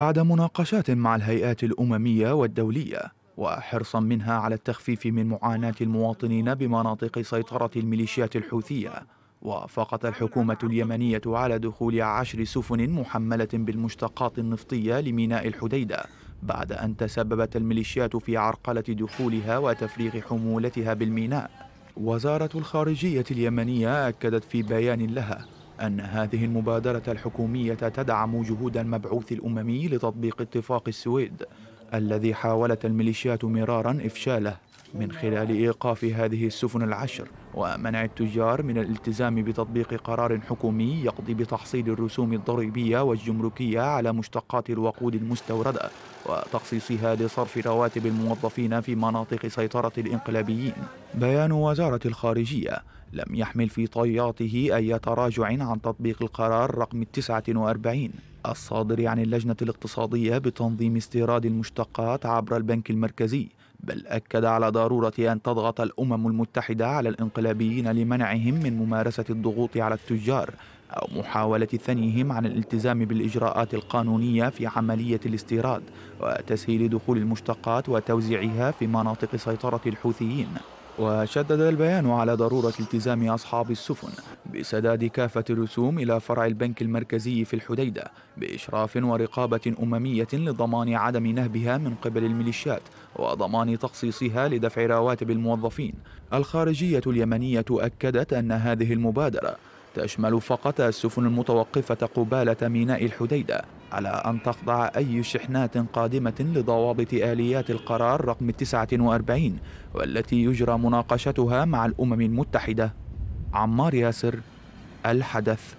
بعد مناقشات مع الهيئات الأممية والدولية وحرصا منها على التخفيف من معاناة المواطنين بمناطق سيطرة الميليشيات الحوثية وافقت الحكومة اليمنية على دخول عشر سفن محملة بالمشتقات النفطية لميناء الحديدة بعد أن تسببت الميليشيات في عرقلة دخولها وتفريغ حمولتها بالميناء وزارة الخارجية اليمنية أكدت في بيان لها أن هذه المبادرة الحكومية تدعم جهود المبعوث الأممي لتطبيق اتفاق السويد الذي حاولت الميليشيات مرارا إفشاله من خلال إيقاف هذه السفن العشر ومنع التجار من الالتزام بتطبيق قرار حكومي يقضي بتحصيل الرسوم الضريبية والجمركية على مشتقات الوقود المستوردة وتخصيصها لصرف رواتب الموظفين في مناطق سيطرة الإنقلابيين بيان وزارة الخارجية لم يحمل في طياته أي تراجع عن تطبيق القرار رقم 49 الصادر عن اللجنة الاقتصادية بتنظيم استيراد المشتقات عبر البنك المركزي بل أكد على ضرورة أن تضغط الأمم المتحدة على الانقلابيين لمنعهم من ممارسة الضغوط على التجار أو محاولة ثنيهم عن الالتزام بالإجراءات القانونية في عملية الاستيراد وتسهيل دخول المشتقات وتوزيعها في مناطق سيطرة الحوثيين وشدد البيان على ضرورة التزام أصحاب السفن بسداد كافة الرسوم إلى فرع البنك المركزي في الحديدة بإشراف ورقابة أممية لضمان عدم نهبها من قبل الميليشيات وضمان تخصيصها لدفع رواتب الموظفين الخارجية اليمنية أكدت أن هذه المبادرة تشمل فقط السفن المتوقفة قبالة ميناء الحديدة على أن تخضع أي شحنات قادمة لضوابط آليات القرار رقم 49 والتي يجرى مناقشتها مع الأمم المتحدة عمار ياسر الحدث